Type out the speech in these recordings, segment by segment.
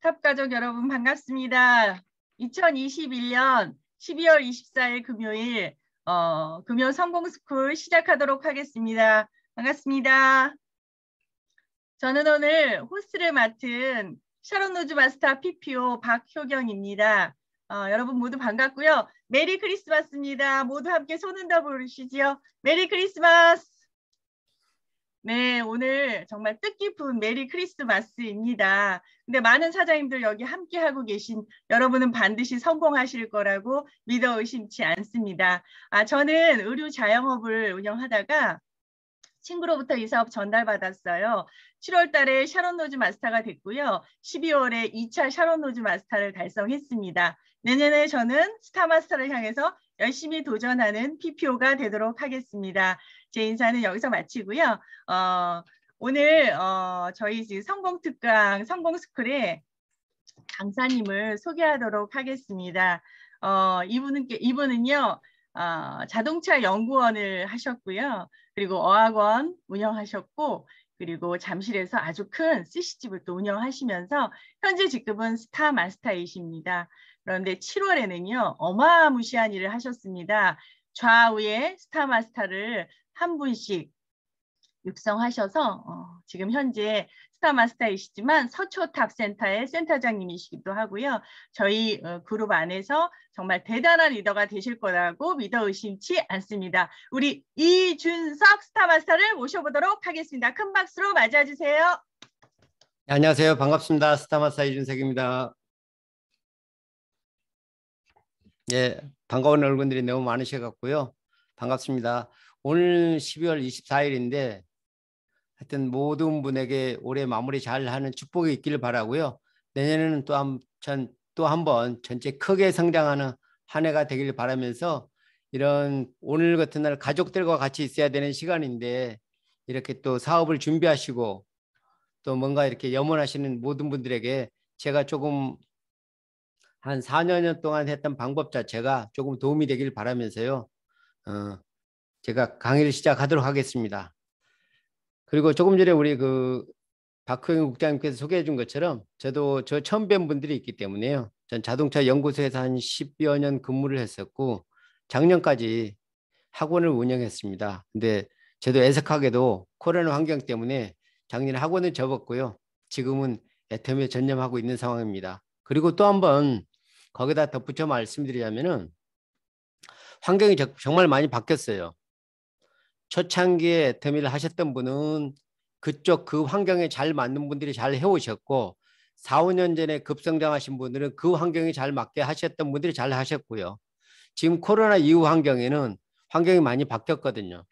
탑가족 여러분 반갑습니다. 2021년 12월 24일 금요일 어, 금요 성공스쿨 시작하도록 하겠습니다. 반갑습니다. 저는 오늘 호스를 맡은 샤론 노즈 마스터 PPO 박효경입니다. 어, 여러분 모두 반갑고요. 메리 크리스마스입니다. 모두 함께 손 흔들어 보시지요. 메리 크리스마스! 네, 오늘 정말 뜻깊은 메리 크리스마스입니다. 근데 많은 사장님들 여기 함께하고 계신 여러분은 반드시 성공하실 거라고 믿어 의심치 않습니다. 아, 저는 의류 자영업을 운영하다가 친구로부터 이 사업 전달받았어요. 7월 달에 샤론 노즈 마스터가 됐고요. 12월에 2차 샤론 노즈 마스터를 달성했습니다. 내년에 저는 스타 마스터를 향해서 열심히 도전하는 PPO가 되도록 하겠습니다. 제 인사는 여기서 마치고요. 어, 오늘 어, 저희 지금 성공특강 성공스쿨에 강사님을 소개하도록 하겠습니다. 어, 이분은 이분은요. 어, 자동차 연구원을 하셨고요. 그리고 어학원 운영하셨고 그리고 잠실에서 아주 큰 c 시집을또 운영하시면서 현재 직급은 스타 마스터이십니다. 그런데 7월에는요. 어마무시한 일을 하셨습니다. 좌우에 스타 마스터를 한 분씩 육성하셔서 어, 지금 현재 스타마스터이시지만 서초탑센터의 센터장님이시기도 하고요. 저희 어, 그룹 안에서 정말 대단한 리더가 되실 거라고 믿어 의심치 않습니다. 우리 이준석 스타마스터를 모셔보도록 하겠습니다. 큰 박수로 맞아주세요. 네, 안녕하세요. 반갑습니다. 스타마스터 이준석입니다. 예, 반가운 얼굴들이 너무 많으셔 갖고요. 반갑습니다. 오늘 12월 24일인데 하여튼 모든 분에게 올해 마무리 잘하는 축복이 있기를 바라고요. 내년에는 또한또번 전체 크게 성장하는 한 해가 되길 바라면서 이런 오늘 같은 날 가족들과 같이 있어야 되는 시간인데 이렇게 또 사업을 준비하시고 또 뭔가 이렇게 염원하시는 모든 분들에게 제가 조금 한 4년 동안 했던 방법 자체가 조금 도움이 되길 바라면서요. 어, 제가 강의를 시작하도록 하겠습니다. 그리고 조금 전에 우리 그 박호영 국장님께서 소개해 준 것처럼 저도 저 처음 뵌 분들이 있기 때문에요. 전 자동차 연구소에서 한 10여 년 근무를 했었고 작년까지 학원을 운영했습니다. 근데 저도 애석하게도 코로나 환경 때문에 작년에 학원을 접었고요. 지금은 애터미에 전념하고 있는 상황입니다. 그리고 또 한 번 거기다 덧붙여 말씀드리자면은 환경이 정말 많이 바뀌었어요. 초창기에 터미를 하셨던 분은 그쪽 그 환경에 잘 맞는 분들이 잘 해오셨고 4, 5년 전에 급성장하신 분들은 그 환경에 잘 맞게 하셨던 분들이 잘 하셨고요. 지금 코로나 이후 환경에는 환경이 많이 바뀌었거든요.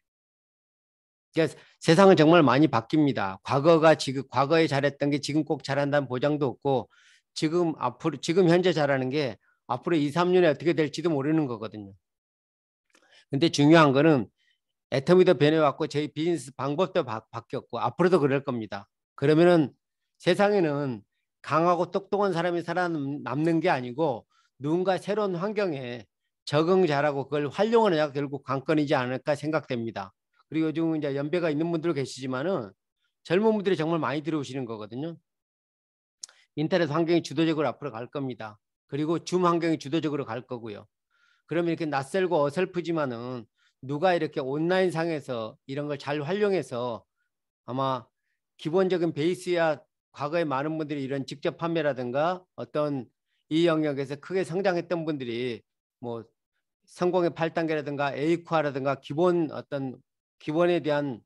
그러니까 세상은 정말 많이 바뀝니다. 과거가 지금 과거에 잘했던 게 지금 꼭 잘한다는 보장도 없고 지금 앞으로 지금 현재 잘하는 게 앞으로 2, 3년에 어떻게 될지도 모르는 거거든요. 근데 중요한 거는 애터미도 변해왔고 저희 비즈니스 방법도 바, 뀌었고 앞으로도 그럴 겁니다. 그러면은 세상에는 강하고 똑똑한 사람이 살아남는 게 아니고 누군가 새로운 환경에 적응 잘하고 그걸 활용하느냐 결국 관건이지 않을까 생각됩니다. 그리고 요즘 이제 연배가 있는 분들 계시지만은 젊은 분들이 정말 많이 들어오시는 거거든요. 인터넷 환경이 주도적으로 앞으로 갈 겁니다. 그리고 줌 환경이 주도적으로 갈 거고요. 그러면 이렇게 낯설고 어설프지만은 누가 이렇게 온라인 상에서 이런 걸 잘 활용해서 아마 기본적인 베이스야 과거에 많은 분들이 이런 직접 판매라든가 어떤 이 영역에서 크게 성장했던 분들이 뭐 성공의 8단계라든가 에이쿠아라든가 기본 어떤 기본에 대한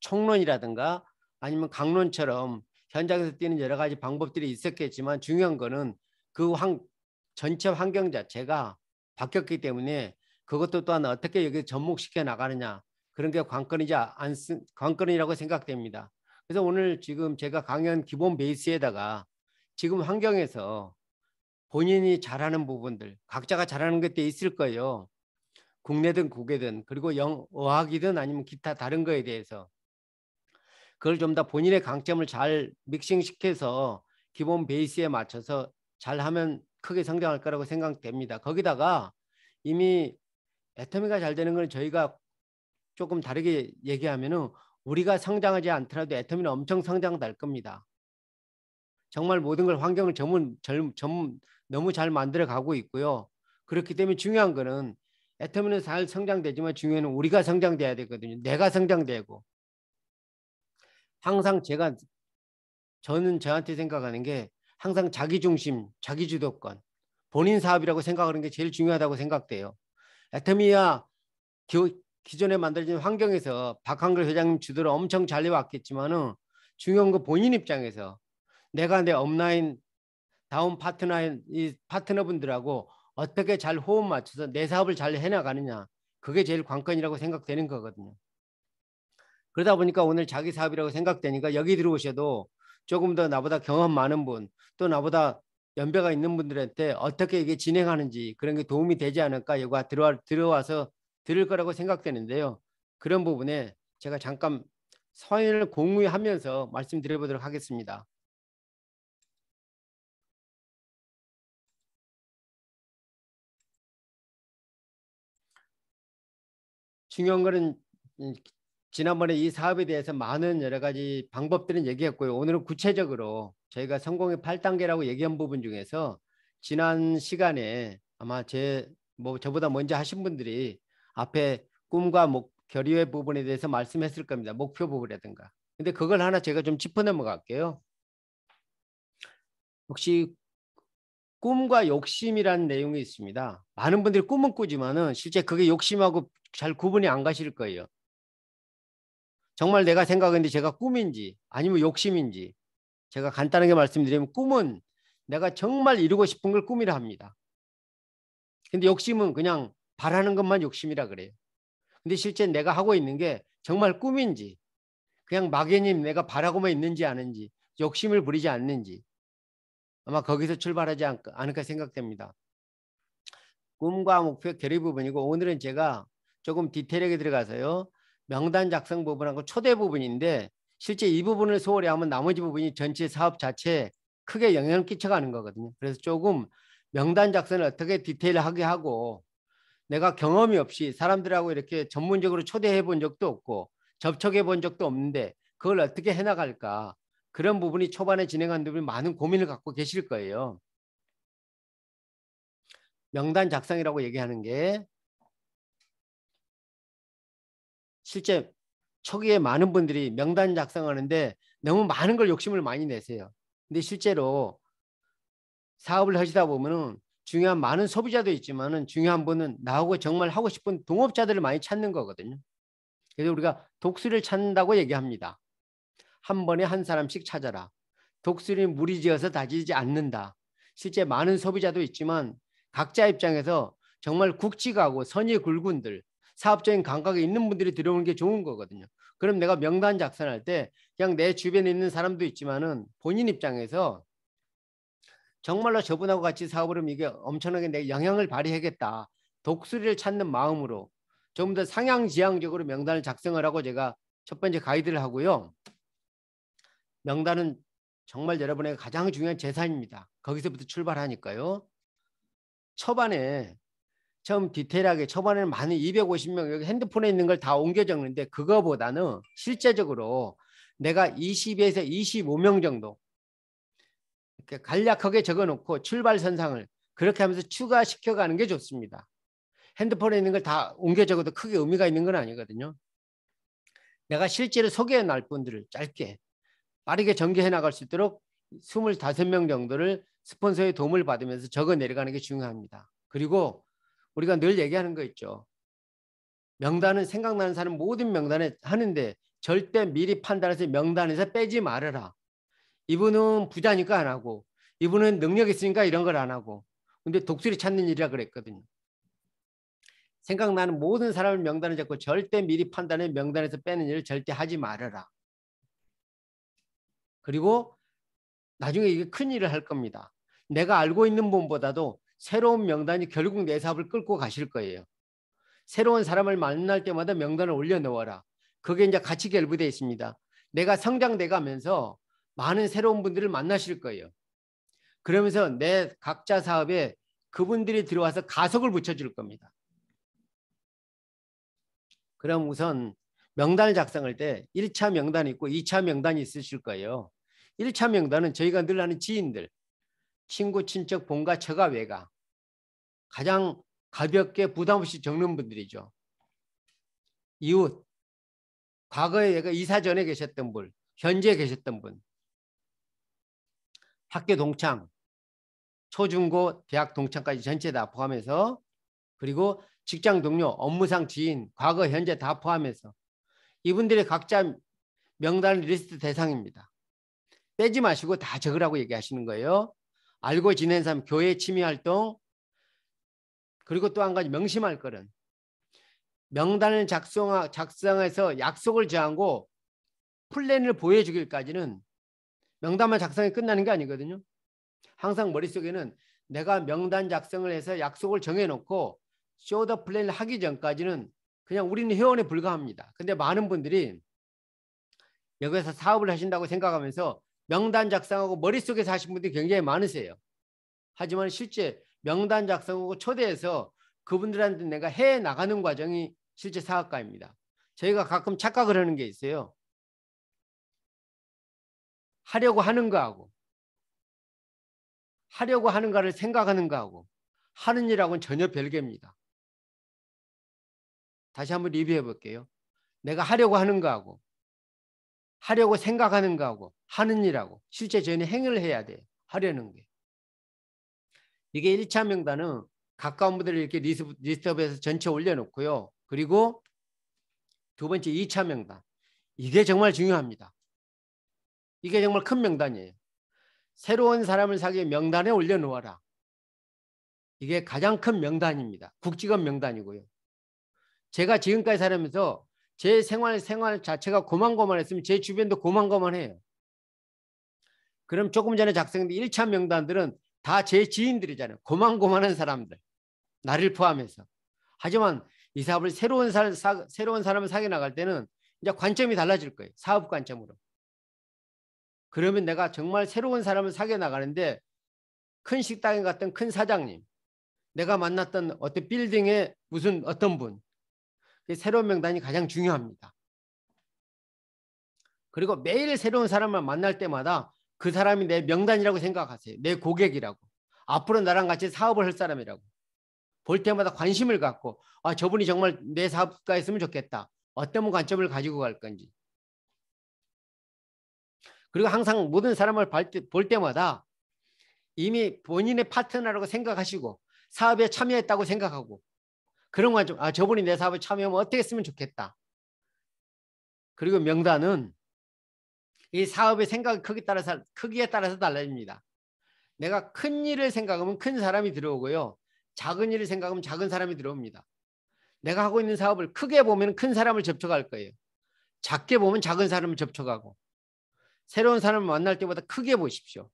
총론이라든가 아니면 강론처럼 현장에서 뛰는 여러 가지 방법들이 있었겠지만 중요한 거는 그 환, 전체 환경 자체가 바뀌었기 때문에 그것도 또한 어떻게 여기 접목시켜 나가느냐 그런 게 관건이지 안 쓴, 관건이라고 생각됩니다. 그래서 오늘 지금 제가 강연 기본 베이스에다가 지금 환경에서 본인이 잘하는 부분들 각자가 잘하는 것도 있을 거예요. 국내든 국외든 그리고 영 어학이든 아니면 기타 다른 거에 대해서 그걸 좀 더 본인의 강점을 잘 믹싱시켜서 기본 베이스에 맞춰서 잘하면 크게 성장할 거라고 생각됩니다. 거기다가 이미 애터미가 잘 되는 건 저희가 조금 다르게 얘기하면은 우리가 성장하지 않더라도 애터미는 엄청 성장 될 겁니다. 정말 모든 걸 환경을 전문 젊, 너무 잘 만들어 가고 있고요. 그렇기 때문에 중요한 거는 애터미는 잘 성장되지만 중요한 건 우리가 성장돼야 되거든요. 내가 성장되고 항상 제가 저는 저한테 생각하는 게 항상 자기 중심, 자기 주도권, 본인 사업이라고 생각하는 게 제일 중요하다고 생각돼요. 애터미야 기존에 만들어진 환경에서 박한글 회장님 주도로 엄청 잘해왔겠지만은 중요한 거 본인 입장에서 내가 내 업라인 다운 파트너인 이 파트너분들하고 어떻게 잘 호흡 맞춰서 내 사업을 잘 해나가느냐 그게 제일 관건이라고 생각되는 거거든요. 그러다 보니까 오늘 자기 사업이라고 생각되니까 여기 들어오셔도 조금 더 나보다 경험 많은 분 또 나보다 연배가 있는 분들한테 어떻게 이게 진행하는지 그런 게 도움이 되지 않을까 여기 들어와, 들어와서 들을 거라고 생각되는데요. 그런 부분에 제가 잠깐 서연을 공유하면서 말씀드려보도록 하겠습니다. 중요한 거는 지난번에 이 사업에 대해서 많은 여러 가지 방법들은 얘기했고요. 오늘은 구체적으로 저희가 성공의 8단계라고 얘기한 부분 중에서 지난 시간에 아마 제 뭐 저보다 먼저 하신 분들이 앞에 꿈과 목 결의의 부분에 대해서 말씀했을 겁니다. 목표 부분이라든가. 근데 그걸 하나 제가 좀 짚어 넘어갈게요. 혹시 꿈과 욕심이라는 내용이 있습니다. 많은 분들이 꿈은 꾸지만은 실제 그게 욕심하고 잘 구분이 안 가실 거예요. 정말 내가 생각했는데 제가 꿈인지 아니면 욕심인지 제가 간단하게 말씀드리면 꿈은 내가 정말 이루고 싶은 걸 꿈이라 합니다. 근데 욕심은 그냥 바라는 것만 욕심이라 그래요. 근데 실제 내가 하고 있는 게 정말 꿈인지 그냥 막연히 내가 바라고만 있는지 아는지 욕심을 부리지 않는지 아마 거기서 출발하지 않을까 생각됩니다. 꿈과 목표 결의 부분이고 오늘은 제가 조금 디테일하게 들어가서요. 명단 작성 부분하고 초대 부분인데 실제 이 부분을 소홀히 하면 나머지 부분이 전체 사업 자체에 크게 영향을 끼쳐가는 거거든요. 그래서 조금 명단 작성을 어떻게 디테일하게 하고 내가 경험이 없이 사람들하고 이렇게 전문적으로 초대해 본 적도 없고 접촉해 본 적도 없는데 그걸 어떻게 해나갈까 그런 부분이 초반에 진행한 분이 많은 고민을 갖고 계실 거예요. 명단 작성이라고 얘기하는 게 실제 초기에 많은 분들이 명단 작성하는데 너무 많은 걸 욕심을 많이 내세요. 근데 실제로 사업을 하시다 보면은 중요한 많은 소비자도 있지만은 중요한 분은 나하고 정말 하고 싶은 동업자들을 많이 찾는 거거든요. 그래서 우리가 독수리를 찾는다고 얘기합니다. 한 번에 한 사람씩 찾아라. 독수리는 무리지어서 다지지 않는다. 실제 많은 소비자도 있지만 각자 입장에서 정말 굵직하고 선이 굵은들 사업적인 감각이 있는 분들이 들어오는 게 좋은 거거든요. 그럼 내가 명단 작성할 때 그냥 내 주변에 있는 사람도 있지만은 본인 입장에서 정말로 저분하고 같이 사업을 하면 이게 엄청나게 내 영향을 발휘하겠다. 독수리를 찾는 마음으로 좀 더 상향지향적으로 명단을 작성을 하고 제가 첫 번째 가이드를 하고요. 명단은 정말 여러분의 가장 중요한 재산입니다. 거기서부터 출발하니까요. 초반에 처음 디테일하게 초반에 많은 250명 여기 핸드폰에 있는 걸 다 옮겨 적는데 그거보다는 실제적으로 내가 20에서 25명 정도 이렇게 간략하게 적어놓고 출발선상을 그렇게 하면서 추가시켜가는 게 좋습니다. 핸드폰에 있는 걸 다 옮겨 적어도 크게 의미가 있는 건 아니거든요. 내가 실제로 소개해 날 분들을 짧게 빠르게 전개해 나갈 수 있도록 25명 정도를 스폰서의 도움을 받으면서 적어 내려가는 게 중요합니다. 그리고 우리가 늘 얘기하는 거 있죠. 명단은 생각나는 사람 모든 명단에 하는데 절대 미리 판단해서 명단에서 빼지 말아라. 이분은 부자니까 안 하고 이분은 능력 있으니까 이런 걸 안 하고 근데 독수리 찾는 일이라 그랬거든요. 생각나는 모든 사람을 명단에 잡고 절대 미리 판단해 명단에서 빼는 일을 절대 하지 말아라. 그리고 나중에 이게 큰 일을 할 겁니다. 내가 알고 있는 분보다도 새로운 명단이 결국 내 사업을 끌고 가실 거예요. 새로운 사람을 만날 때마다 명단을 올려놓아라. 그게 이제 가치 결부되어 있습니다. 내가 성장돼 가면서 많은 새로운 분들을 만나실 거예요. 그러면서 내 각자 사업에 그분들이 들어와서 가속을 붙여줄 겁니다. 그럼 우선 명단을 작성할 때 1차 명단이 있고 2차 명단이 있으실 거예요. 1차 명단은 저희가 늘 하는 지인들, 친구, 친척, 본가, 처가, 외가 가장 가볍게 부담 없이 적는 분들이죠. 이웃, 과거에 내가 이사 전에 계셨던 분, 현재 계셨던 분, 학교 동창, 초중고, 대학 동창까지 전체 다 포함해서 그리고 직장 동료, 업무상 지인, 과거, 현재 다 포함해서 이분들의 각자 명단 리스트 대상입니다. 빼지 마시고 다 적으라고 얘기하시는 거예요. 알고 지낸 사람, 교회 취미 활동, 그리고 또 한 가지 명심할 것은 명단을 작성, 작성해서 약속을 제하고 플랜을 보여주기까지는 명단만 작성이 끝나는 게 아니거든요. 항상 머릿속에는 내가 명단 작성을 해서 약속을 정해놓고 쇼더 플랜을 하기 전까지는 그냥 우리는 회원에 불과합니다. 근데 많은 분들이 여기서 사업을 하신다고 생각하면서 명단 작성하고 머릿속에사신 분들이 굉장히 많으세요. 하지만 실제 명단 작성하고 초대해서 그분들한테 내가 해 나가는 과정이 실제 사업가입니다. 저희가 가끔 착각을 하는 게 있어요. 하려고 하는 거하고 하려고 하는가를 생각하는 거하고 하는 일하고는 전혀 별개입니다. 다시 한번 리뷰해 볼게요. 내가 하려고 하는 거하고 하려고 생각하는 거하고 하는 일하고 실제 저희는 행위를 해야 돼 하려는 게. 이게 1차 명단은 가까운 분들을 이렇게 리스트업해서 전체 올려놓고요. 그리고 두 번째 2차 명단. 이게 정말 중요합니다. 이게 정말 큰 명단이에요. 새로운 사람을 사귀 명단에 올려놓아라. 이게 가장 큰 명단입니다. 국지원 명단이고요. 제가 지금까지 살면서 제 생활 생활 자체가 고만고만했으면 제 주변도 고만고만해요. 그럼 조금 전에 작성된 1차 명단들은 다 제 지인들이잖아요. 고만고만한 사람들. 나를 포함해서. 하지만 이 사업을 새로운, 사, 사, 새로운 사람을 사귀어 나갈 때는 이제 관점이 달라질 거예요. 사업 관점으로. 그러면 내가 정말 새로운 사람을 사귀어 나가는데 큰 식당에 갔던 큰 사장님, 내가 만났던 어떤 빌딩에 무슨 어떤 분, 새로운 명단이 가장 중요합니다. 그리고 매일 새로운 사람을 만날 때마다 그 사람이 내 명단이라고 생각하세요. 내 고객이라고. 앞으로 나랑 같이 사업을 할 사람이라고. 볼 때마다 관심을 갖고 아 저분이 정말 내 사업가였으면 좋겠다. 어떤 관점을 가지고 갈 건지. 그리고 항상 모든 사람을 볼 때마다 이미 본인의 파트너라고 생각하시고 사업에 참여했다고 생각하고 그런 건 좀, 아, 저분이 내 사업에 참여하면 어떻게 했으면 좋겠다. 그리고 명단은 이 사업의 생각이 크기 따라서, 크기에 따라서 달라집니다. 내가 큰 일을 생각하면 큰 사람이 들어오고요. 작은 일을 생각하면 작은 사람이 들어옵니다. 내가 하고 있는 사업을 크게 보면 큰 사람을 접촉할 거예요. 작게 보면 작은 사람을 접촉하고 새로운 사람을 만날 때보다 크게 보십시오.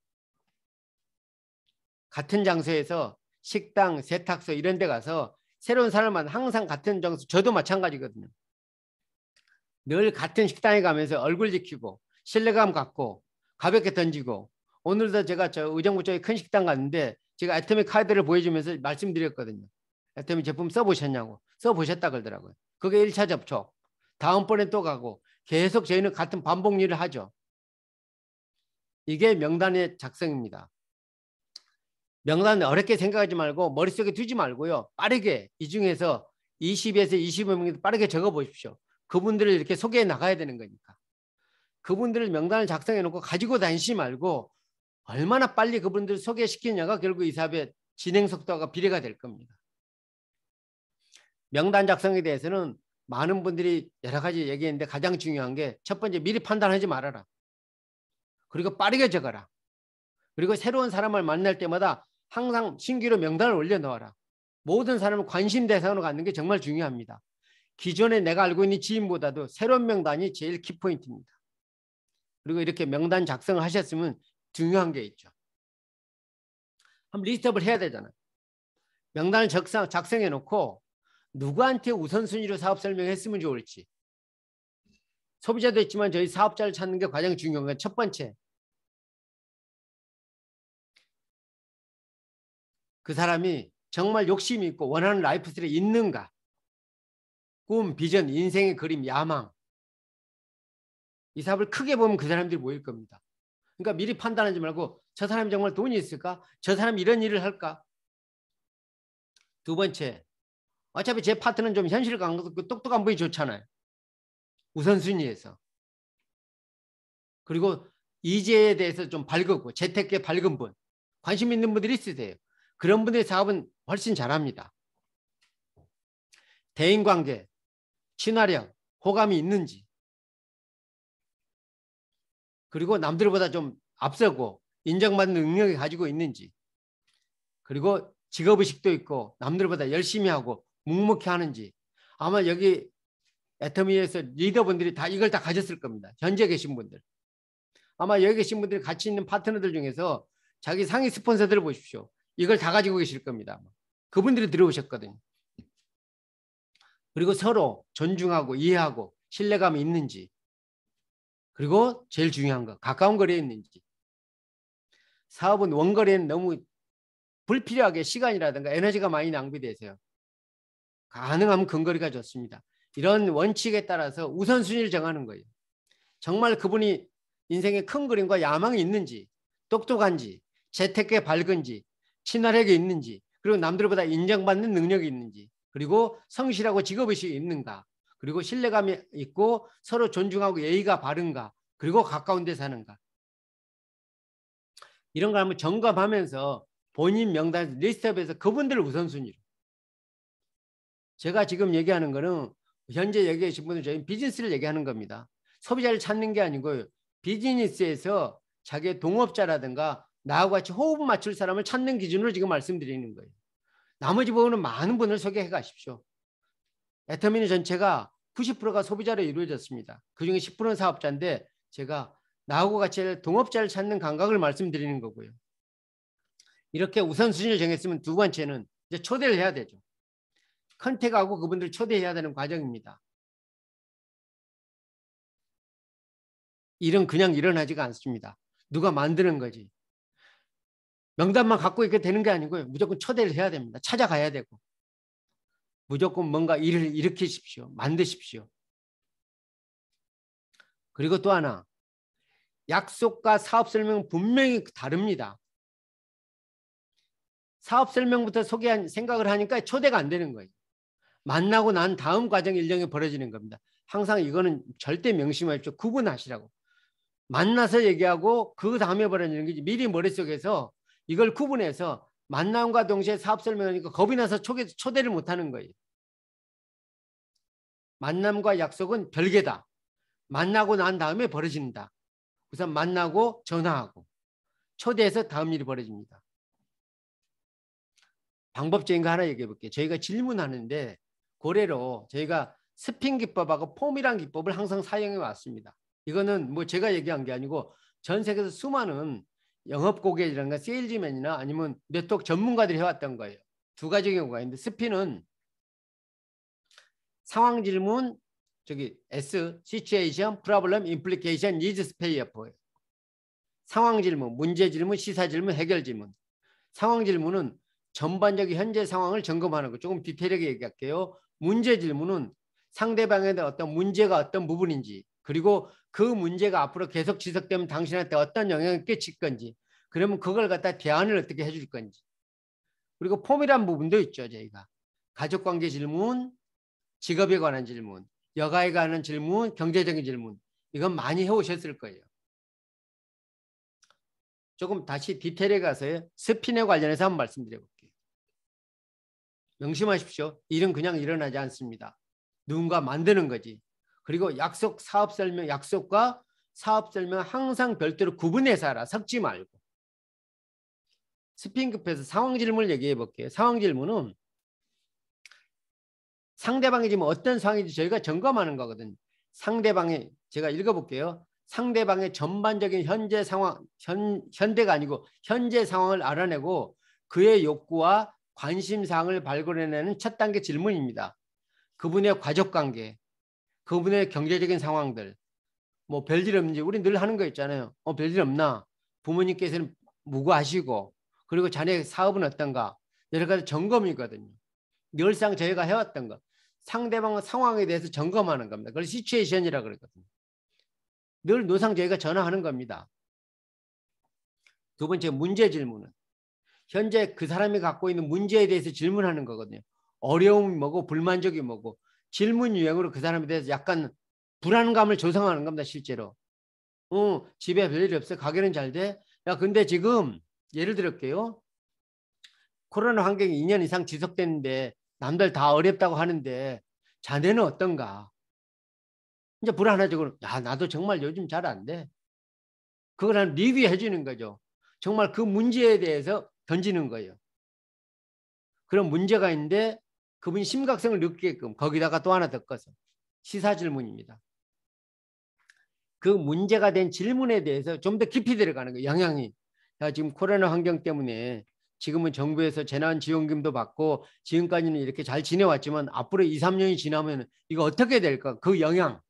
같은 장소에서 식당, 세탁소 이런 데 가서 새로운 사람만 항상 같은 장소 저도 마찬가지거든요. 늘 같은 식당에 가면서 얼굴 지키고 신뢰감 갖고 가볍게 던지고 오늘도 제가 저 의정부 쪽에 큰 식당 갔는데 제가 애터미 카드를 보여주면서 말씀드렸거든요. 애터미 제품 써보셨냐고 써보셨다 그러더라고요. 그게 1차 접촉. 다음번에또 가고 계속 저희는 같은 반복 일을 하죠. 이게 명단의 작성입니다. 명단 어렵게 생각하지 말고 머릿속에 두지 말고요. 빠르게 이 중에서 20에서 25명 빠르게 적어 보십시오. 그분들을 이렇게 소개해 나가야 되는 거니까. 그분들을 명단을 작성해 놓고 가지고 다니지 말고 얼마나 빨리 그분들을 소개시키느냐가 결국 이 사업의 진행 속도가 비례가 될 겁니다. 명단 작성에 대해서는 많은 분들이 여러 가지 얘기했는데 가장 중요한 게 첫 번째 미리 판단하지 말아라. 그리고 빠르게 적어라. 그리고 새로운 사람을 만날 때마다 항상 신규로 명단을 올려 놓아라 모든 사람을 관심 대상으로 갖는 게 정말 중요합니다. 기존에 내가 알고 있는 지인보다도 새로운 명단이 제일 키포인트입니다. 그리고 이렇게 명단 작성을 하셨으면 중요한 게 있죠. 한번 리스트업을 해야 되잖아요. 명단을 작성, 작성해 놓고 누구한테 우선순위로 사업 설명했으면 좋을지 소비자도 있지만 저희 사업자를 찾는 게 가장 중요한 건 첫 번째 그 사람이 정말 욕심이 있고 원하는 라이프 스타일이 있는가? 꿈, 비전, 인생의 그림, 야망. 이 사업을 크게 보면 그 사람들이 모일 겁니다. 그러니까 미리 판단하지 말고 저 사람이 정말 돈이 있을까? 저 사람이 이런 일을 할까? 두 번째, 어차피 제 파트는 좀 현실 감각도 똑똑한 분이 좋잖아요. 우선순위에서. 그리고 이제에 대해서 좀 밝고 재테크에 밝은 분, 관심 있는 분들이 있으세요. 그런 분들의 사업은 훨씬 잘합니다. 대인관계, 친화력, 호감이 있는지 그리고 남들보다 좀 앞서고 인정받는 능력이 가지고 있는지 그리고 직업의식도 있고 남들보다 열심히 하고 묵묵히 하는지 아마 여기 애터미에서 리더분들이 다 이걸 다 가졌을 겁니다. 현재 계신 분들. 아마 여기 계신 분들이 같이 있는 파트너들 중에서 자기 상위 스폰서들을 보십시오. 이걸 다 가지고 계실 겁니다. 그분들이 들어오셨거든요. 그리고 서로 존중하고 이해하고 신뢰감이 있는지 그리고 제일 중요한 거 가까운 거리에 있는지 사업은 원거리에는 너무 불필요하게 시간이라든가 에너지가 많이 낭비돼서요. 가능하면 근거리가 좋습니다. 이런 원칙에 따라서 우선순위를 정하는 거예요. 정말 그분이 인생의 큰 그림과 야망이 있는지 똑똑한지 재테크에 밝은지 친화력이 있는지 그리고 남들보다 인정받는 능력이 있는지 그리고 성실하고 직업의식이 있는가 그리고 신뢰감이 있고 서로 존중하고 예의가 바른가 그리고 가까운 데 사는가 이런 걸 한번 점검하면서 본인 명단 리스트업에서 그분들을 우선순위로 제가 지금 얘기하는 거는 현재 여기 계신 분들 저희 비즈니스를 얘기하는 겁니다. 소비자를 찾는 게 아니고 비즈니스에서 자기의 동업자라든가 나와 같이 호흡을 맞출 사람을 찾는 기준으로 지금 말씀드리는 거예요. 나머지 부분은 많은 분을 소개해 가십시오. 애터미니 전체가 90%가 소비자로 이루어졌습니다. 그중에 10%는 사업자인데 제가 나하고 같이 동업자를 찾는 감각을 말씀드리는 거고요. 이렇게 우선순위를 정했으면 두 번째는 이제 초대를 해야 되죠. 컨택하고 그분들 초대해야 되는 과정입니다. 일은 그냥 일어나지가 않습니다. 누가 만드는 거지. 명단만 갖고 있게 되는 게 아니고요. 무조건 초대를 해야 됩니다. 찾아가야 되고. 무조건 뭔가 일을 일으키십시오. 만드십시오. 그리고 또 하나, 약속과 사업 설명은 분명히 다릅니다. 사업 설명부터 소개한 생각을 하니까 초대가 안 되는 거예요. 만나고 난 다음 과정 일정이 벌어지는 겁니다. 항상 이거는 절대 명심하십시오. 구분하시라고. 만나서 얘기하고 그 다음에 벌어지는 게 미리 머릿속에서 이걸 구분해서 만남과 동시에 사업 설명하니까 겁이 나서 초대를 못하는 거예요. 만남과 약속은 별개다. 만나고 난 다음에 벌어진다. 우선 만나고 전화하고 초대해서 다음 일이 벌어집니다. 방법적인 거 하나 얘기해 볼게요. 저희가 질문하는데 고래로 저희가 스핀 기법하고 폼이란 기법을 항상 사용해 왔습니다. 이거는 뭐 제가 얘기한 게 아니고 전 세계에서 수많은 영업 고객이라가 세일즈맨이나 아니면 네트워크 전문가들이 해왔던 거예요. 두 가지 경우가 있는데 스피는 상황 질문 저기 S situation, problem, implication, needs, payoff예요. 상황 질문, 문제 질문, 시사 질문, 해결 질문. 상황 질문은 전반적인 현재 상황을 점검하는 거. 조금 디테일하게 얘기할게요. 문제 질문은 상대방에 대한 어떤 문제가 어떤 부분인지 그리고 그 문제가 앞으로 계속 지속되면 당신한테 어떤 영향을 끼칠 건지 그러면 그걸 갖다 대안을 어떻게 해줄 건지 그리고 폼이란 부분도 있죠 저희가 가족관계 질문 직업에 관한 질문 여가에 관한 질문 경제적인 질문 이건 많이 해오셨을 거예요 조금 다시 디테일에 가서 스피에 관련해서 한번 말씀드려 볼게요 명심하십시오 일은 그냥 일어나지 않습니다 누군가 만드는 거지 그리고 약속 사업 설명 약속과 사업 설명 항상 별도로 구분해서 알아 섞지 말고 스피인급해서 상황 질문을 얘기해 볼게요. 상황 질문은 상대방이 지금 어떤 상황인지 저희가 점검하는 거거든. 요 상대방의 제가 읽어볼게요. 상대방의 전반적인 현재 상황, 현, 현대가 아니고 현재 상황을 알아내고 그의 욕구와 관심사항을 발굴해내는 첫 단계 질문입니다. 그분의 가족관계, 그분의 경제적인 상황들 뭐 별일 없는지 우리 늘 하는 거 있잖아요. 어 별일 없나? 부모님께서는 무고하시고 그리고 자네 사업은 어떤가? 여러 가지 점검이거든요. 열상 저희가 해왔던 것 상대방 상황에 대해서 점검하는 겁니다. 그걸 시츄에이션이라 그러거든요. 늘 노상 저희가 전화하는 겁니다. 두 번째 문제 질문은 현재 그 사람이 갖고 있는 문제에 대해서 질문하는 거거든요. 어려움이 뭐고 불만족이 뭐고 질문 유형으로 그 사람에 대해서 약간 불안감을 조성하는 겁니다. 실제로. 어, 집에 별일 없어. 가게는 잘 돼. 야, 근데 지금 예를 들을게요. 코로나 환경이 2년 이상 지속됐는데 남들 다 어렵다고 하는데 자네는 어떤가? 이제 불안하죠. 그 야, 나도 정말 요즘 잘 안 돼. 그걸 한 리뷰해 주는 거죠. 정말 그 문제에 대해서 던지는 거예요. 그런 문제가 있는데 그분이 심각성을 느끼게끔 거기다가 또 하나 더 꺼서 시사 질문입니다. 그 문제가 된 질문에 대해서 좀 더 깊이 들어가는 거예요. 영향이. 자, 지금 코로나 환경 때문에 지금은 정부에서 재난지원금도 받고 지금까지는 이렇게 잘 지내왔지만 앞으로 2, 3년이 지나면 이거 어떻게 될까? 그 영향.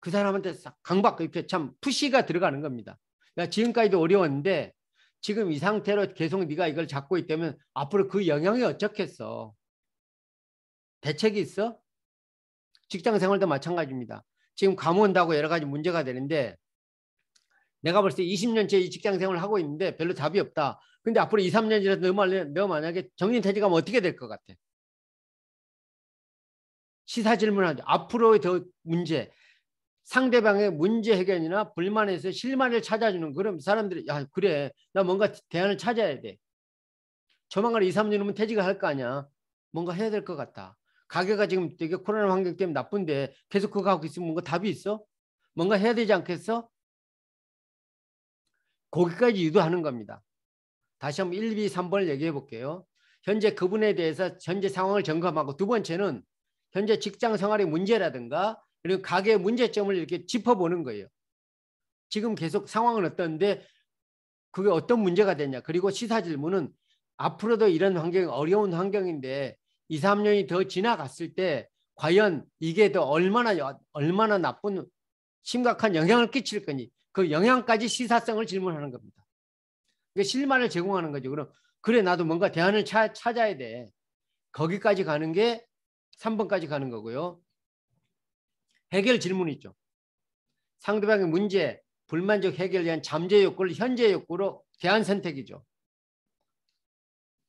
그 사람한테 강박 이렇게 참 푸시가 들어가는 겁니다. 야, 지금까지도 어려웠는데 지금 이 상태로 계속 네가 이걸 잡고 있다면 앞으로 그 영향이 어쩌겠어? 대책이 있어? 직장 생활도 마찬가지입니다. 지금 감온다고 여러 가지 문제가 되는데 내가 벌써 20년째 이 직장 생활을 하고 있는데 별로 답이 없다. 근데 앞으로 2, 3년 지나서 너, 너 만약에 정년 퇴직하면 어떻게 될 것 같아? 시사 질문하죠. 앞으로의 더 문제. 상대방의 문제 해결이나 불만에서 실마리를 찾아주는 그런 사람들이 야 그래 나 뭔가 대안을 찾아야 돼. 조만간 2, 3년 이면 퇴직을 할 거 아니야. 뭔가 해야 될 것 같다. 가게가 지금 되게 코로나 환경 때문에 나쁜데 계속 그거 하고 있으면 뭔가 답이 있어? 뭔가 해야 되지 않겠어? 거기까지 유도하는 겁니다. 다시 한번 1, 2, 3번을 얘기해 볼게요. 현재 그분에 대해서 현재 상황을 점검하고 두 번째는 현재 직장 생활의 문제라든가 그리고 가계의 문제점을 이렇게 짚어보는 거예요. 지금 계속 상황은 어떤데 그게 어떤 문제가 되냐. 그리고 시사 질문은 앞으로도 이런 환경이 어려운 환경인데 2, 3년이 더 지나갔을 때 과연 이게 더 얼마나 얼마나 나쁜 심각한 영향을 끼칠 거니 그 영향까지 시사성을 질문하는 겁니다. 그러 그러니까 실만을 제공하는 거죠. 그럼 그래 나도 뭔가 대안을 차, 찾아야 돼. 거기까지 가는 게 3번까지 가는 거고요. 해결 질문이 있죠. 상대방의 문제, 불만족 해결에 대한 잠재 욕구를 현재 욕구로 대안 선택이죠.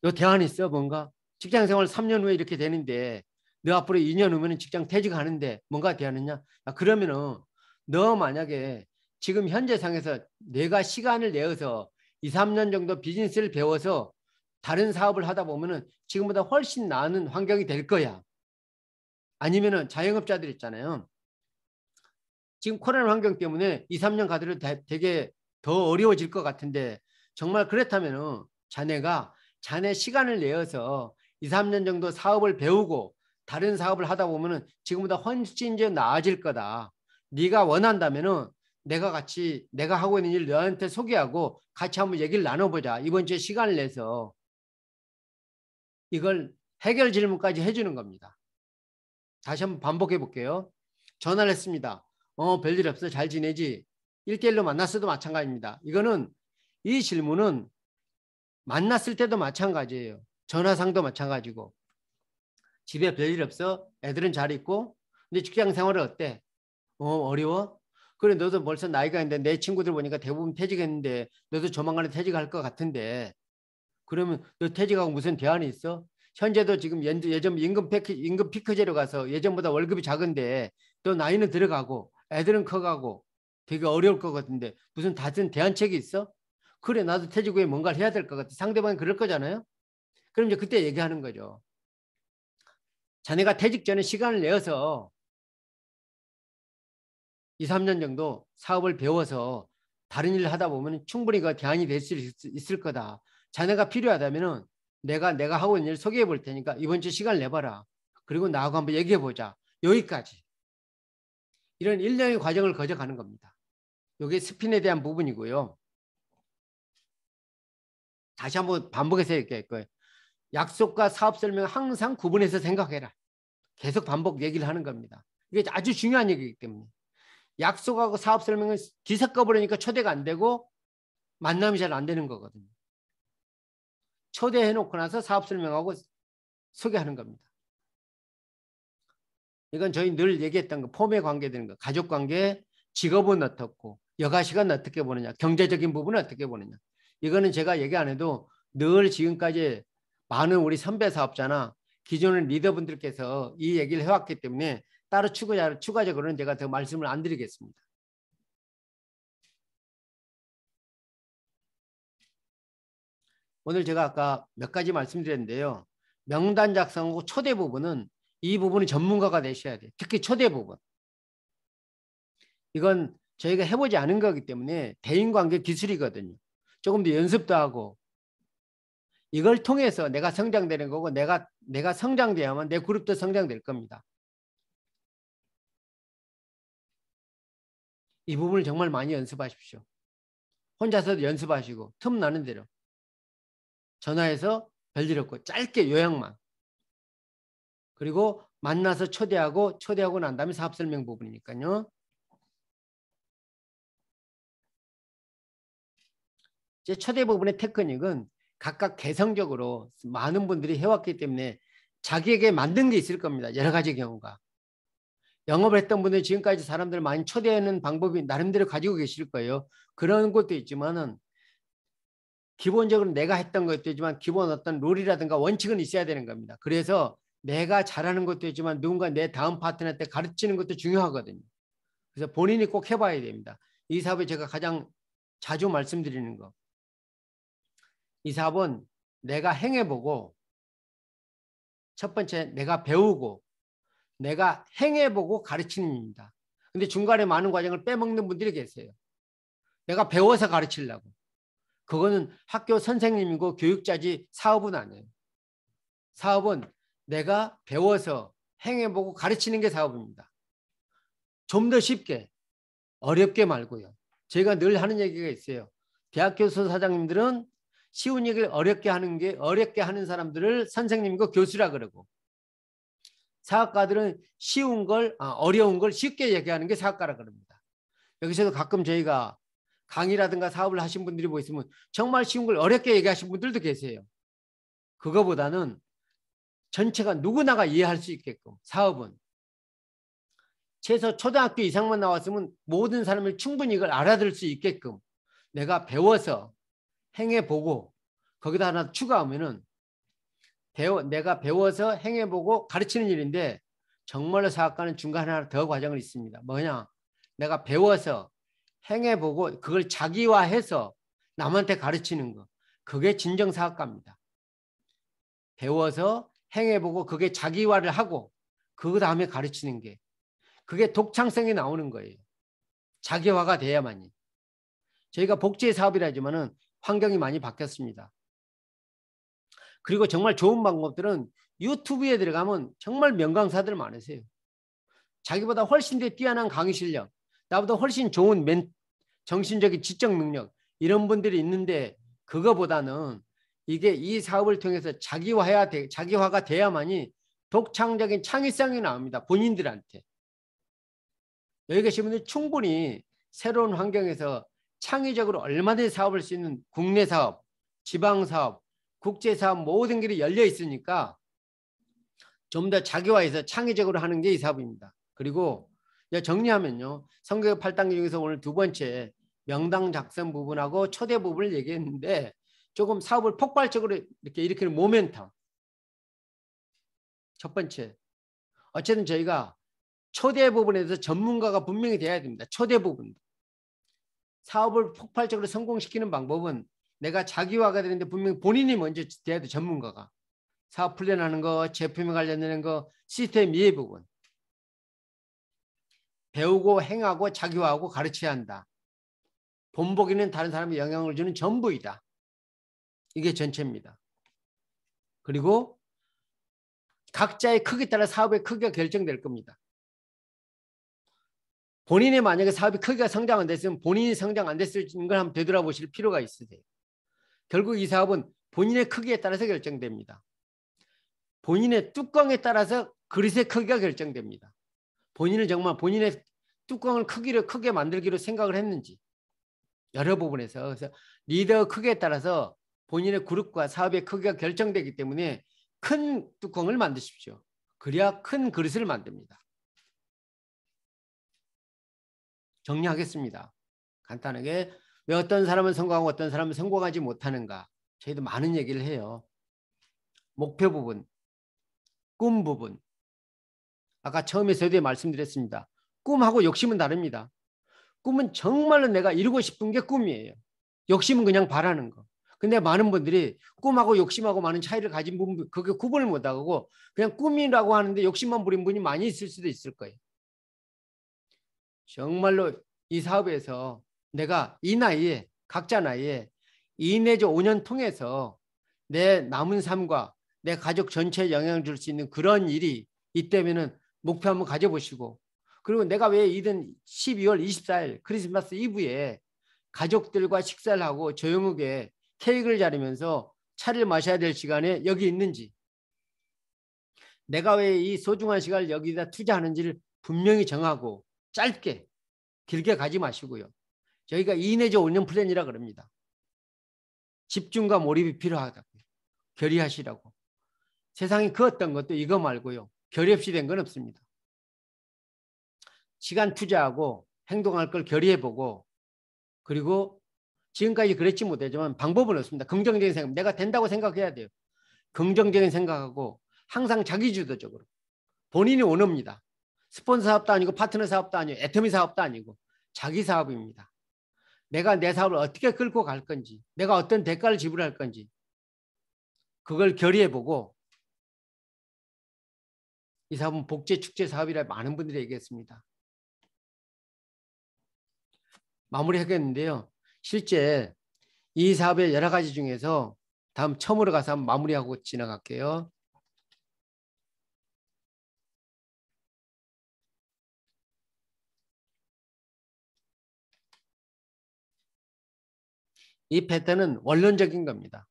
너 대안 이 있어 뭔가? 직장 생활 3년 후에 이렇게 되는데 너 앞으로 2년 후면 직장 퇴직하는데 뭔가 대안이냐? 야, 그러면은 너 만약에 지금 현재 상에서 내가 시간을 내어서 2, 3년 정도 비즈니스를 배워서 다른 사업을 하다 보면은 지금보다 훨씬 나은 환경이 될 거야. 아니면은 자영업자들 있잖아요. 지금 코로나 환경 때문에 2, 3년 가더라도 되게 더 어려워질 것 같은데 정말 그렇다면 자네가 자네 시간을 내어서 2, 3년 정도 사업을 배우고 다른 사업을 하다 보면 지금보다 훨씬 더 나아질 거다. 네가 원한다면 내가 같이 내가 하고 있는 일 너한테 소개하고 같이 한번 얘기를 나눠보자. 이번 주에 시간을 내서 이걸 해결 질문까지 해주는 겁니다. 다시 한번 반복해 볼게요. 전화를 했습니다. 어, 별일 없어. 잘 지내지. 1대1로 만났어도 마찬가지입니다. 이거는 이 질문은 만났을 때도 마찬가지예요. 전화상도 마찬가지고. 집에 별일 없어? 애들은 잘 있고? 근데 직장 생활은 어때? 어, 어려워? 그래, 너도 벌써 나이가 있는데 내 친구들 보니까 대부분 퇴직했는데 너도 조만간에 퇴직할 것 같은데. 그러면 너 퇴직하고 무슨 대안이 있어? 현재도 지금 예전 임금 패키 임금 피크제로 가서 예전보다 월급이 작은데 또 나이는 들어가고 애들은 커가고 되게 어려울 것 같은데 무슨 다른 대안책이 있어? 그래 나도 퇴직 후에 뭔가를 해야 될 것 같아. 상대방이 그럴 거잖아요. 그럼 이제 그때 얘기하는 거죠. 자네가 퇴직 전에 시간을 내어서 2, 3년 정도 사업을 배워서 다른 일을 하다 보면 충분히 그 대안이 될 수 있을 거다. 자네가 필요하다면 내가 내가 하고 있는 일을 소개해 볼 테니까 이번 주 시간 을 내봐라. 그리고 나하고 한번 얘기해 보자. 여기까지. 이런 일련의 과정을 거쳐가는 겁니다. 이게 스핀에 대한 부분이고요. 다시 한번 반복해서 얘기할 거예요. 그 약속과 사업 설명 항상 구분해서 생각해라. 계속 반복 얘기를 하는 겁니다. 이게 아주 중요한 얘기이기 때문에. 약속하고 사업 설명을 뒤섞어버리니까 초대가 안 되고 만남이 잘 안 되는 거거든요. 초대해놓고 나서 사업 설명하고 소개하는 겁니다. 이건 저희 늘 얘기했던 거 그 폼에 관계되는 거 가족 관계 직업은 어떻고 여가 시간 어떻게 보느냐 경제적인 부분은 어떻게 보느냐 이거는 제가 얘기 안 해도 늘 지금까지 많은 우리 선배 사업자나 기존의 리더분들께서 이 얘기를 해왔기 때문에 따로 추가, 추가적으로는 제가 더 말씀을 안 드리겠습니다. 오늘 제가 아까 몇 가지 말씀드렸는데요. 명단 작성하고 초대 부분은 이 부분은 전문가가 되셔야 돼요. 특히 초대 부분. 이건 저희가 해보지 않은 거기 때문에 대인관계 기술이거든요. 조금 더 연습도 하고 이걸 통해서 내가 성장되는 거고 내가 내가 성장돼야만 내 그룹도 성장될 겁니다. 이 부분을 정말 많이 연습하십시오. 혼자서 도 연습하시고 틈 나는 대로 전화해서 별일 없고 짧게 요약만 그리고 만나서 초대하고 초대하고 난 다음에 사업 설명 부분이니까요. 이제 초대 부분의 테크닉은 각각 개성적으로 많은 분들이 해왔기 때문에 자기에게 만든 게 있을 겁니다. 여러 가지 경우가. 영업을 했던 분들 지금까지 사람들 을 많이 초대하는 방법이 나름대로 가지고 계실 거예요. 그런 것도 있지만은 기본적으로 내가 했던 것도 있지만 기본 어떤 룰이라든가 원칙은 있어야 되는 겁니다. 그래서 내가 잘하는 것도 있지만 누군가 내 다음 파트너한테 가르치는 것도 중요하거든요. 그래서 본인이 꼭 해봐야 됩니다. 이 사업에 제가 가장 자주 말씀드리는 거. 이 사업은 내가 행해보고 첫 번째 내가 배우고 내가 행해보고 가르치는 일 입니다. 근데 중간에 많은 과정을 빼먹는 분들이 계세요. 내가 배워서 가르치려고. 그거는 학교 선생님이고 교육자지 사업은 아니에요. 사업은 내가 배워서 행해보고 가르치는 게 사업입니다. 좀 더 쉽게, 어렵게 말고요. 제가 늘 하는 얘기가 있어요. 대학교 수사장님들은 쉬운 얘기를 어렵게 하는 게 어렵게 하는 사람들을 선생님과 교수라 그러고 사학가들은 쉬운 걸 아, 어려운 걸 쉽게 얘기하는 게 사학가라 그럽니다. 여기서도 가끔 저희가 강의라든가 사업을 하신 분들이 보시면 뭐 이 정말 쉬운 걸 어렵게 얘기하신 분들도 계세요. 그거보다는 전체가 누구나가 이해할 수 있게끔 사업은 최소 초등학교 이상만 나왔으면 모든 사람이 충분히 이걸 알아들을 수 있게끔 내가 배워서 행해보고 거기다 하나 추가하면은 배워, 내가 배워서 행해보고 가르치는 일인데 정말로 사업가는 중간 에 하나 더 과정을 있습니다. 뭐냐? 내가 배워서 행해보고 그걸 자기화해서 남한테 가르치는 거. 그게 진정 사업가입니다. 배워서 행해보고 그게 자기화를 하고 그 다음에 가르치는 게 그게 독창성이 나오는 거예요. 자기화가 돼야만이. 저희가 복지 사업이라지만은 환경이 많이 바뀌었습니다. 그리고 정말 좋은 방법들은 유튜브에 들어가면 정말 명강사들 많으세요. 자기보다 훨씬 더 뛰어난 강의 실력, 나보다 훨씬 좋은 멘, 정신적인 지적 능력 이런 분들이 있는데 그거보다는 이게 이 사업을 통해서 자기화해야 돼, 자기화가 돼야만이 독창적인 창의성이 나옵니다. 본인들한테. 여기 계신 분들 충분히 새로운 환경에서 창의적으로 얼마든지 사업을 할수 있는 국내 사업, 지방 사업, 국제 사업 모든 길이 열려 있으니까 좀 더 자기화해서 창의적으로 하는 게 이 사업입니다. 그리고 정리하면요. 성격 의 8단계 중에서 오늘 두 번째 명당 작성 부분하고 초대 부분을 얘기했는데 조금 사업을 폭발적으로 이렇게 일으키는 모멘텀. 첫 번째, 어쨌든 저희가 초대 부분에서 전문가가 분명히 돼야 됩니다. 초대 부분. 사업을 폭발적으로 성공시키는 방법은 내가 자기화가 되는데 분명히 본인이 먼저 돼야 돼, 전문가가. 사업 플랜하는 거, 제품에 관련되는 거, 시스템 이해 부분. 배우고 행하고 자기화하고 가르쳐야 한다. 본보기는 다른 사람의 영향을 주는 전부이다. 이게 전체입니다. 그리고 각자의 크기에 따라 사업의 크기가 결정될 겁니다. 본인의 만약에 사업의 크기가 성장 안 됐으면 본인이 성장 안 됐을 걸 한번 되돌아보실 필요가 있으세요. 결국 이 사업은 본인의 크기에 따라서 결정됩니다. 본인의 뚜껑에 따라서 그릇의 크기가 결정됩니다. 본인은 정말 본인의 뚜껑을 크기를 크게 만들기로 생각을 했는지 여러 부분에서 그래서 리더 크기에 따라서 본인의 그룹과 사업의 크기가 결정되기 때문에 큰 뚜껑을 만드십시오. 그래야 큰 그릇을 만듭니다. 정리하겠습니다. 간단하게 왜 어떤 사람은 성공하고 어떤 사람은 성공하지 못하는가 저희도 많은 얘기를 해요. 목표 부분, 꿈 부분. 아까 처음에서도 말씀드렸습니다. 꿈하고 욕심은 다릅니다. 꿈은 정말로 내가 이루고 싶은 게 꿈이에요. 욕심은 그냥 바라는 거. 근데 많은 분들이 꿈하고 욕심하고 많은 차이를 가진 분 그게 구분을 못 하고 그냥 꿈이라고 하는데 욕심만 부린 분이 많이 있을 수도 있을 거예요. 정말로 이 사업에서 내가 이 나이에 각자 나이에 2 내지 5년 통해서 내 남은 삶과 내 가족 전체에 영향을 줄 수 있는 그런 일이 있다면 목표 한번 가져보시고 그리고 내가 왜 이든 12월 24일 크리스마스 이브에 가족들과 식사를 하고 조용하게 케이크를 자르면서 차를 마셔야 될 시간에 여기 있는지 내가 왜 이 소중한 시간을 여기다 투자하는지를 분명히 정하고 짧게 길게 가지 마시고요. 저희가 2 내지 5년 플랜이라 그럽니다. 집중과 몰입이 필요하다고 결의하시라고. 세상에 그 어떤 것도 이거 말고요. 결의 없이 된 건 없습니다. 시간 투자하고 행동할 걸 결의해보고 그리고 지금까지 그랬지 못했지만 방법은 없습니다. 긍정적인 생각, 내가 된다고 생각해야 돼요. 긍정적인 생각하고 항상 자기주도적으로 본인이 원합니다. 스폰서 사업도 아니고 파트너 사업도 아니고 애터미 사업도 아니고 자기 사업입니다. 내가 내 사업을 어떻게 끌고 갈 건지 내가 어떤 대가를 지불할 건지 그걸 결의해보고 이 사업은 복제축제 사업이라 많은 분들이 얘기했습니다. 마무리하겠는데요. 실제 이 사업의 여러 가지 중에서 다음 처음으로 가서 한번 마무리하고 지나갈게요. 이 패턴은 원론적인 겁니다.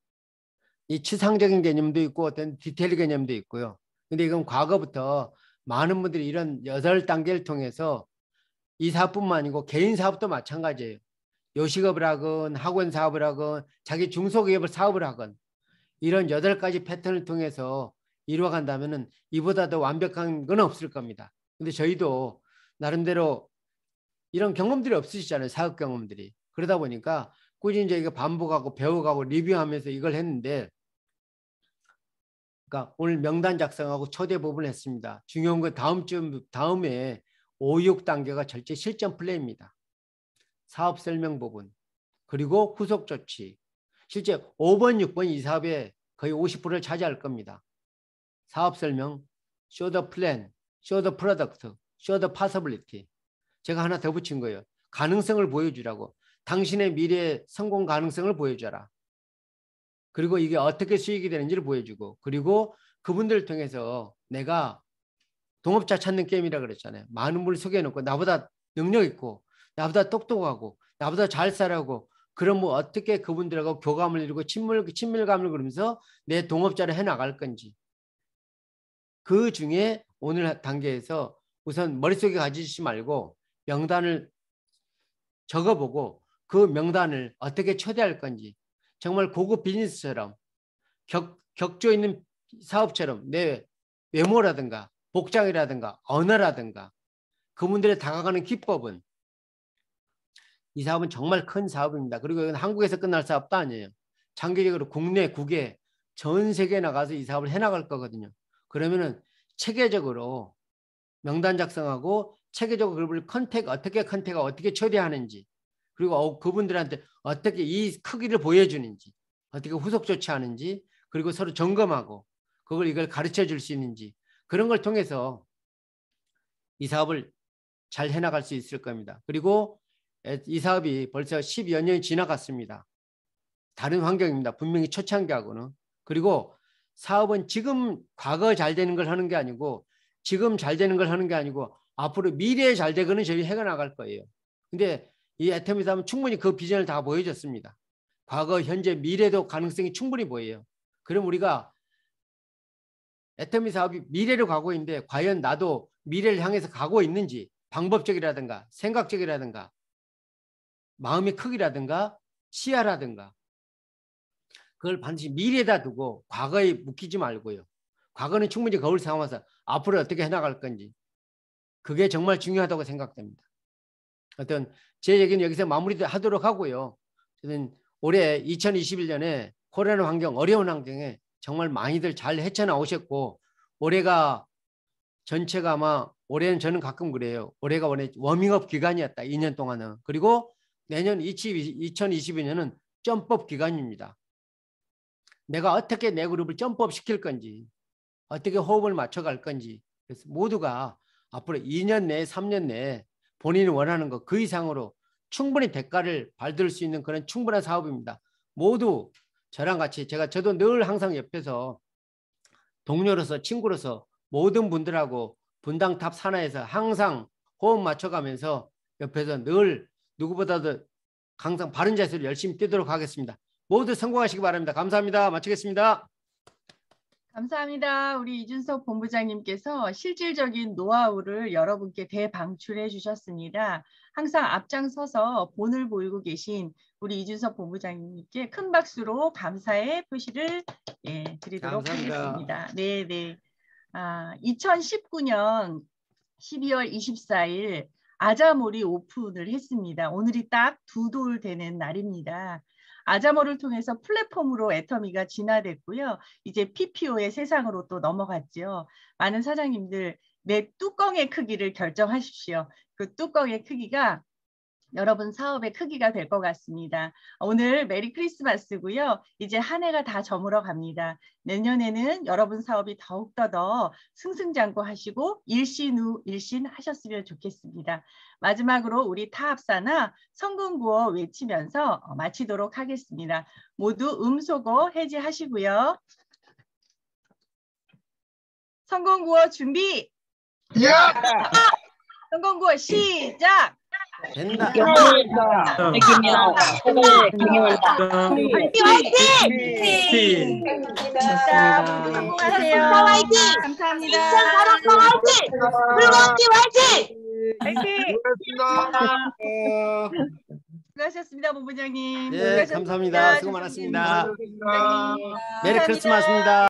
이 추상적인 개념도 있고 어떤 디테일 개념도 있고요. 근데 이건 과거부터 많은 분들이 이런 여덟 단계를 통해서 이 사업뿐만 아니고 개인 사업도 마찬가지예요. 요식업을 하건 학원 사업을 하건 자기 중소기업을 사업을 하건 이런 여덟 가지 패턴을 통해서 이루어간다면 이보다 더 완벽한 건 없을 겁니다. 근데 저희도 나름대로 이런 경험들이 없으시잖아요. 사업 경험들이. 그러다 보니까 꾸준히 저희가 반복하고 배워가고 리뷰하면서 이걸 했는데 그러니까 오늘 명단 작성하고 초대 부분을 했습니다. 중요한 건 다음 주 다음에 5, 6단계가 절제 실전 플레이입니다. 사업 설명 부분 그리고 후속 조치 실제 5번, 6번 이 사업의 거의 50%를 차지할 겁니다. 사업 설명, 쇼더 플랜, 쇼더 프 p 덕트 쇼더 파서 w 리티 제가 하나 더 붙인 거예요. 가능성을 보여주라고. 당신의 미래의 성공 가능성을 보여줘라. 그리고 이게 어떻게 수익이 되는지를 보여주고 그리고 그분들을 통해서 내가 동업자 찾는 게임이라 그랬잖아요. 많은 분을 소개해놓고 나보다 능력 있고 나보다 똑똑하고 나보다 잘 살아고 그럼 뭐 어떻게 그분들하고 교감을 이루고 친밀, 친밀감을 그러면서 내 동업자를 해나갈 건지 그 중에 오늘 단계에서 우선 머릿속에 가지지 말고 명단을 적어보고 그 명단을 어떻게 초대할 건지 정말 고급 비즈니스처럼 격, 격조 있는 사업처럼 내 외모라든가 복장이라든가 언어라든가 그분들의 다가가는 기법은 이 사업은 정말 큰 사업입니다. 그리고 이건 한국에서 끝날 사업도 아니에요. 장기적으로 국내, 국외, 전 세계에 나가서 이 사업을 해나갈 거거든요. 그러면은 체계적으로 명단 작성하고 체계적으로 그분을 컨택 어떻게 컨택을 어떻게 처리하는지 그리고 어, 그분들한테 어떻게 이 크기를 보여주는지 어떻게 후속 조치하는지 그리고 서로 점검하고 그걸 이걸 가르쳐 줄 수 있는지 그런 걸 통해서 이 사업을 잘 해나갈 수 있을 겁니다. 그리고 예, 이 사업이 벌써 10여 년이 지나갔습니다. 다른 환경입니다. 분명히 초창기하고는. 그리고 사업은 지금 과거 잘 되는 걸 하는 게 아니고 지금 잘 되는 걸 하는 게 아니고 앞으로 미래에 잘 되거는 저희 해가 나갈 거예요. 근데 이 애터미 사업은 충분히 그 비전을 다 보여줬습니다. 과거, 현재, 미래도 가능성이 충분히 보여요. 그럼 우리가 애터미 사업이 미래로 가고 있는데 과연 나도 미래를 향해서 가고 있는지 방법적이라든가 생각적이라든가 마음의 크기라든가 시야라든가 그걸 반드시 미래에다 두고 과거에 묶이지 말고요. 과거는 충분히 거울 삼아서 앞으로 어떻게 해나갈 건지 그게 정말 중요하다고 생각됩니다. 어떤 제 얘기는 여기서 마무리하도록 하고요. 저는 올해 2021년에 코로나 환경 어려운 환경에 정말 많이들 잘 헤쳐나오셨고 올해가 전체가 아마 올해는 저는 가끔 그래요. 올해가 원래 워밍업 기간이었다. 2년 동안은. 그리고 내년 20, 2022년은 점법 기간입니다. 내가 어떻게 내 그룹을 점법시킬 건지 어떻게 호흡을 맞춰갈 건지 그래서 모두가 앞으로 2년 내에 3년 내에 본인이 원하는 것 그 이상으로 충분히 대가를 발들 수 있는 그런 충분한 사업입니다. 모두 저랑 같이 제가 저도 늘 항상 옆에서 동료로서 친구로서 모든 분들하고 분당탑 산하에서 항상 호흡 맞춰가면서 옆에서 늘 누구보다도 항상 바른 자세로 열심히 뛰도록 하겠습니다. 모두 성공하시기 바랍니다. 감사합니다. 마치겠습니다. 감사합니다. 우리 이준석 본부장님께서 실질적인 노하우를 여러분께 대방출해 주셨습니다. 항상 앞장서서 본을 보이고 계신 우리 이준석 본부장님께 큰 박수로 감사의 표시를 예, 드리도록 감사합니다. 하겠습니다. 네, 네. 아, 2019년 12월 24일 아자몰이 오픈을 했습니다. 오늘이 딱 두 돌 되는 날입니다. 아자몰을 통해서 플랫폼으로 애터미가 진화됐고요. 이제 PPO의 세상으로 또 넘어갔죠. 많은 사장님들 내 뚜껑의 크기를 결정하십시오. 그 뚜껑의 크기가 여러분 사업의 크기가 될 것 같습니다. 오늘 메리 크리스마스고요. 이제 한 해가 다 저물어 갑니다. 내년에는 여러분 사업이 더욱더 더 승승장구하시고 일신 후 일신 하셨으면 좋겠습니다. 마지막으로 우리 타합사나 성금구어 외치면서 마치도록 하겠습니다. 모두 음소거 해제하시고요. 성공구어 준비! 야! 성공구어 시작! 감사합 네, 감사합니다. 수고 많았습니다. 메리 크리스마스입니다.